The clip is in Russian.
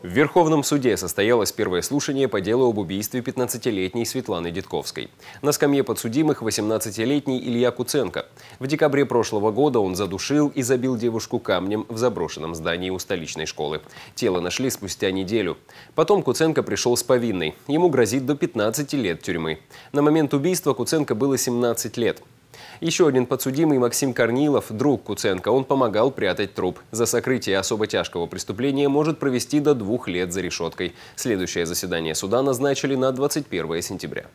В Верховном суде состоялось первое слушание по делу об убийстве 15-летней Светланы Дедковской. На скамье подсудимых 18-летний Илья Куценко. В декабре прошлого года он задушил и забил девушку камнем в заброшенном здании у столичной школы. Тело нашли спустя неделю. Потом Куценко пришел с повинной. Ему грозит до 15 лет тюрьмы. На момент убийства Куценко было 17 лет. Еще один подсудимый Максим Корнилов, друг Куценко, он помогал прятать труп. За сокрытие особо тяжкого преступления может провести до двух лет за решеткой. Следующее заседание суда назначили на 21 сентября.